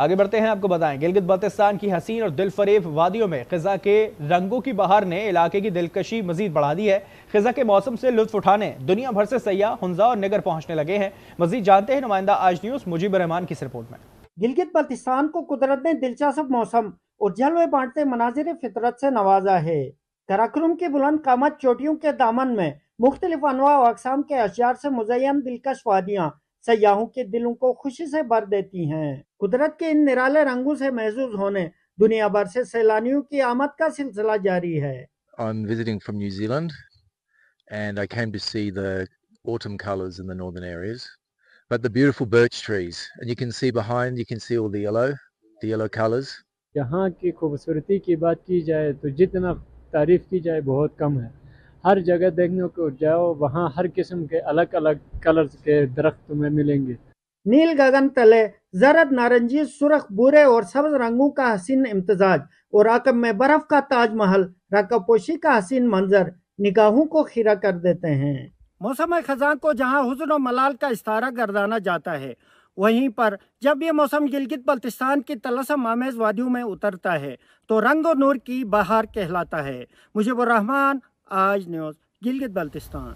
आगे बढ़ते हैं आपको बताएं गिलगित बल्तिस्तान की हसीन और दिलफरेब वादियों में खज़ा के रंगों की बहार ने इलाके की दिलकशी मजीद बढ़ा दी है खज़ा के मौसम से लुत्फ उठाने दुनिया भर से सयाह हंजा और निगर पहुंचने लगे हैं मजीद जानते हैं नुमाइंदा आज न्यूज़ मुजीब रहमान की इस रिपोर्ट में गिलगित बल्तिस्तान को कुदरत ने दिलचस्प मौसम और जलवे बांटते मनाजिर फितरत से नवाजा है कराक्रम की बुलंद कामत चोटियों के दामन में मुख्तलिफ अनवा अकसाम के अशियार से मुजयन दिलकश वादियाँ सयाहों के दिलों को खुशी से भर देती हैं कुदरत के इन निराले रंगों से महसूस होने दुनिया भर से सैलानियों की आमद का सिलसिला जारी है I'm visiting from New Zealand and I came to see the autumn colors in the northern areas but the beautiful birch trees and you can see behind you can see all the yellow the yellow colors यहाँ की खूबसूरती की बात की जाए तो जितना तारीफ की जाए बहुत कम है हर जगह देखने को जाओ वहाँ हर किस्म के अलग अलग कलर्स के दरख्त तुम्हें मिलेंगे नील गगन तले जरद नारंगी सुरख बुरे और सब्ज रंगों का हसीन इम्तजाज और रकब में बर्फ का ताजमहल रकब पोशी का हसीन मंजर निगाहों को खीरा कर देते हैं मौसम खजा को जहाँ हजन और मलाल का इस्तारा गर्दाना जाता है वहीं पर जब ये मौसम गिलगित बल्तिस्तान की तलसम आमेज वादियों में उतरता है तो रंग और नूर की बहार कहलाता है वो रहमान आज न्यूज़ गिलगित बल्तिस्तान